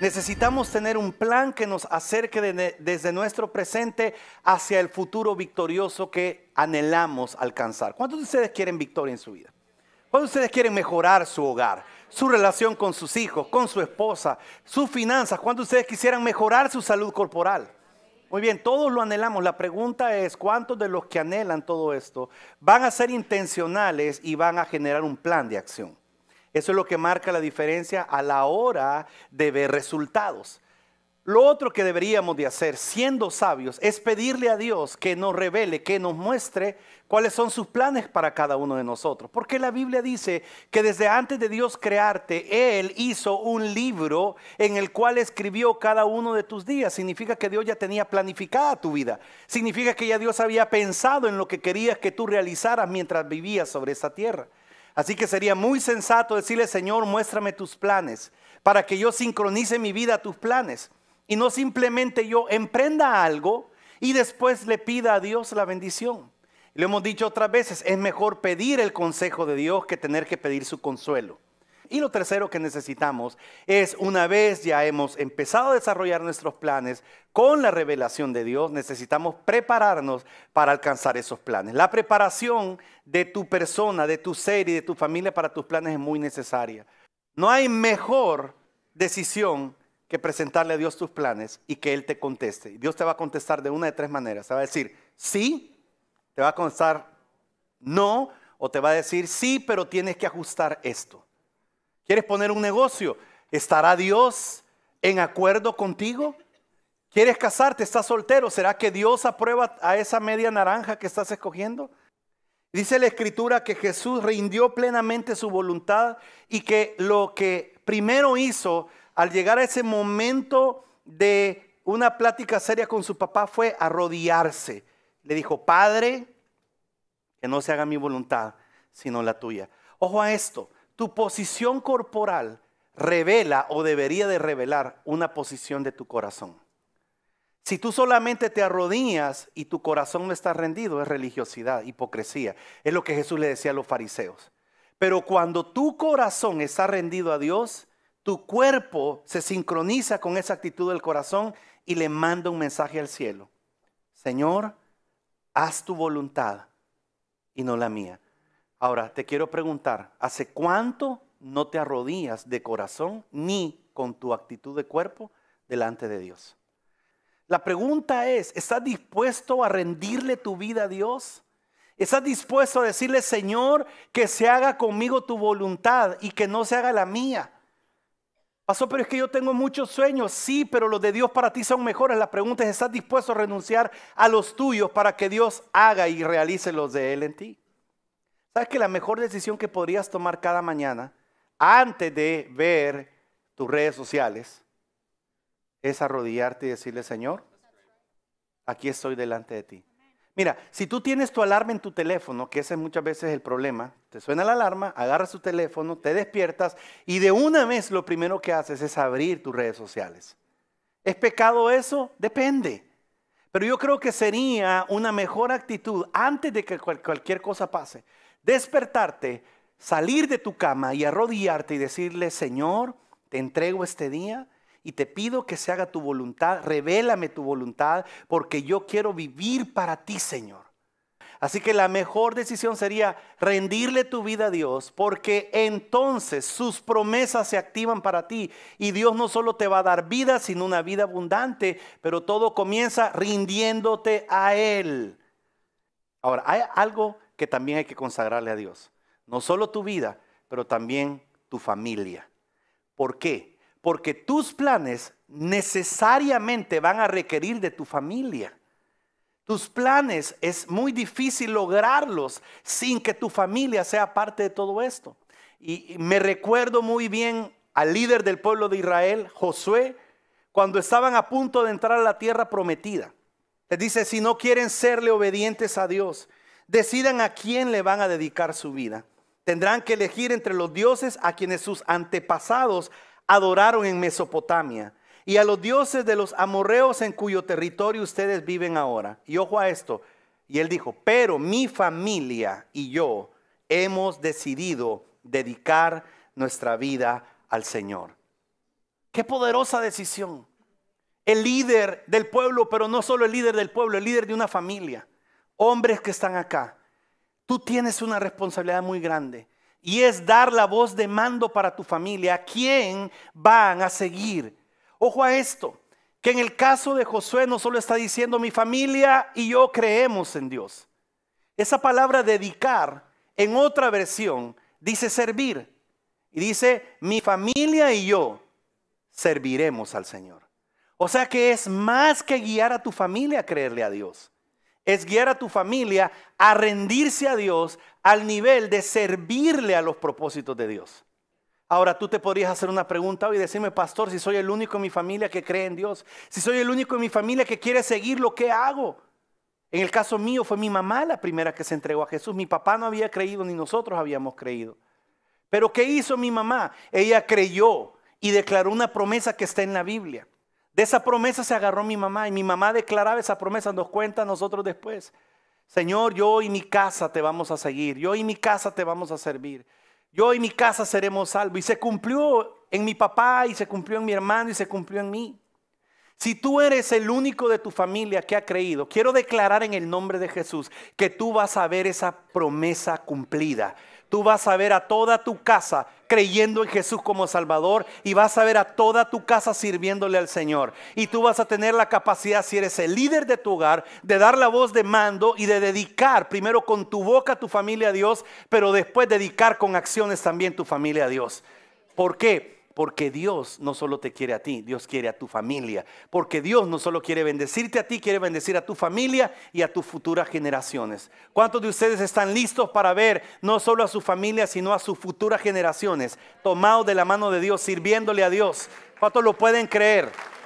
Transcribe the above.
Necesitamos tener un plan que nos acerque desde nuestro presente hacia el futuro victorioso que anhelamos alcanzar. ¿Cuántos de ustedes quieren victoria en su vida? ¿Cuántos de ustedes quieren mejorar su hogar, su relación con sus hijos, con su esposa, sus finanzas? ¿Cuántos de ustedes quisieran mejorar su salud corporal? Muy bien, todos lo anhelamos. La pregunta es, ¿cuántos de los que anhelan todo esto van a ser intencionales y van a generar un plan de acción? Eso es lo que marca la diferencia a la hora de ver resultados. Lo otro que deberíamos de hacer, siendo sabios, es pedirle a Dios que nos revele, que nos muestre cuáles son sus planes para cada uno de nosotros. Porque la Biblia dice que desde antes de Dios crearte, Él hizo un libro en el cual escribió cada uno de tus días. Significa que Dios ya tenía planificada tu vida. Significa que ya Dios había pensado en lo que querías que tú realizaras mientras vivías sobre esa tierra. Así que sería muy sensato decirle, Señor, muéstrame tus planes, para que yo sincronice mi vida a tus planes. Y no simplemente yo emprenda algo y después le pida a Dios la bendición. Lo hemos dicho otras veces, es mejor pedir el consejo de Dios que tener que pedir su consuelo. Y lo tercero que necesitamos es, una vez ya hemos empezado a desarrollar nuestros planes con la revelación de Dios, necesitamos prepararnos para alcanzar esos planes. La preparación de tu persona, de tu ser y de tu familia para tus planes es muy necesaria. No hay mejor decisión que presentarle a Dios tus planes y que Él te conteste. Dios te va a contestar de una de tres maneras. Te va a decir sí, te va a contestar no, o te va a decir sí, pero tienes que ajustar esto. ¿Quieres poner un negocio? ¿Estará Dios en acuerdo contigo? ¿Quieres casarte? ¿Estás soltero? ¿Será que Dios aprueba a esa media naranja que estás escogiendo? Dice la escritura que Jesús rindió plenamente su voluntad y que lo que primero hizo al llegar a ese momento de una plática seria con su papá fue arrodillarse. Le dijo, Padre, que no se haga mi voluntad, sino la tuya. Ojo a esto, tu posición corporal revela o debería de revelar una posición de tu corazón. Si tú solamente te arrodillas y tu corazón no está rendido, es religiosidad, hipocresía. Es lo que Jesús le decía a los fariseos. Pero cuando tu corazón está rendido a Dios, tu cuerpo se sincroniza con esa actitud del corazón y le manda un mensaje al cielo. Señor, haz tu voluntad y no la mía. Ahora, te quiero preguntar, ¿hace cuánto no te arrodillas de corazón ni con tu actitud de cuerpo delante de Dios? La pregunta es, ¿estás dispuesto a rendirle tu vida a Dios? ¿Estás dispuesto a decirle, Señor, que se haga conmigo tu voluntad y que no se haga la mía? Pasó, pero es que yo tengo muchos sueños. Sí, pero los de Dios para ti son mejores. La pregunta es, ¿estás dispuesto a renunciar a los tuyos para que Dios haga y realice los de Él en ti? que la mejor decisión que podrías tomar cada mañana, antes de ver tus redes sociales, es arrodillarte y decirle, Señor, aquí estoy delante de ti. Mira, si tú tienes tu alarma en tu teléfono, que ese es muchas veces el problema, te suena la alarma, agarras tu teléfono, te despiertas y de una vez lo primero que haces es abrir tus redes sociales. ¿Es pecado eso? Depende. Pero yo creo que sería una mejor actitud antes de que cualquier cosa pase despertarte, salir de tu cama y arrodillarte y decirle, Señor, te entrego este día y te pido que se haga tu voluntad, revélame tu voluntad, porque yo quiero vivir para ti, Señor. Así que la mejor decisión sería rendirle tu vida a Dios, porque entonces sus promesas se activan para ti y Dios no solo te va a dar vida, sino una vida abundante, pero todo comienza rindiéndote a Él. Ahora, hay algo que también hay que consagrarle a Dios. No solo tu vida, pero también tu familia. ¿Por qué? Porque tus planes necesariamente van a requerir de tu familia. Tus planes es muy difícil lograrlos sin que tu familia sea parte de todo esto. Y me recuerdo muy bien al líder del pueblo de Israel, Josué, cuando estaban a punto de entrar a la tierra prometida. Les dice, si no quieren serle obedientes a Dios decidan a quién le van a dedicar su vida. Tendrán que elegir entre los dioses a quienes sus antepasados adoraron en Mesopotamia y a los dioses de los amorreos en cuyo territorio ustedes viven ahora. Y ojo a esto. Y él dijo, pero mi familia y yo hemos decidido dedicar nuestra vida al Señor. Qué poderosa decisión. El líder del pueblo, pero no solo el líder del pueblo, el líder de una familia hombres que están acá, tú tienes una responsabilidad muy grande y es dar la voz de mando para tu familia, a quién van a seguir. Ojo a esto, que en el caso de Josué no solo está diciendo mi familia y yo creemos en Dios. Esa palabra dedicar, en otra versión, dice servir. Y dice, mi familia y yo serviremos al Señor. O sea que es más que guiar a tu familia a creerle a Dios es guiar a tu familia a rendirse a Dios al nivel de servirle a los propósitos de Dios. Ahora tú te podrías hacer una pregunta hoy y decirme, pastor, si soy el único en mi familia que cree en Dios, si soy el único en mi familia que quiere seguir lo que hago. En el caso mío fue mi mamá la primera que se entregó a Jesús. Mi papá no había creído ni nosotros habíamos creído. Pero ¿qué hizo mi mamá? Ella creyó y declaró una promesa que está en la Biblia. De esa promesa se agarró mi mamá y mi mamá declaraba esa promesa, nos cuenta nosotros después. Señor, yo y mi casa te vamos a seguir, yo y mi casa te vamos a servir, yo y mi casa seremos salvos. Y se cumplió en mi papá y se cumplió en mi hermano y se cumplió en mí. Si tú eres el único de tu familia que ha creído, quiero declarar en el nombre de Jesús que tú vas a ver esa promesa cumplida tú vas a ver a toda tu casa creyendo en Jesús como Salvador y vas a ver a toda tu casa sirviéndole al Señor. Y tú vas a tener la capacidad, si eres el líder de tu hogar, de dar la voz de mando y de dedicar primero con tu boca a tu familia a Dios, pero después dedicar con acciones también tu familia a Dios. ¿Por qué? Porque Dios no solo te quiere a ti, Dios quiere a tu familia. Porque Dios no solo quiere bendecirte a ti, quiere bendecir a tu familia y a tus futuras generaciones. ¿Cuántos de ustedes están listos para ver no solo a su familia, sino a sus futuras generaciones, tomados de la mano de Dios, sirviéndole a Dios? ¿Cuántos lo pueden creer?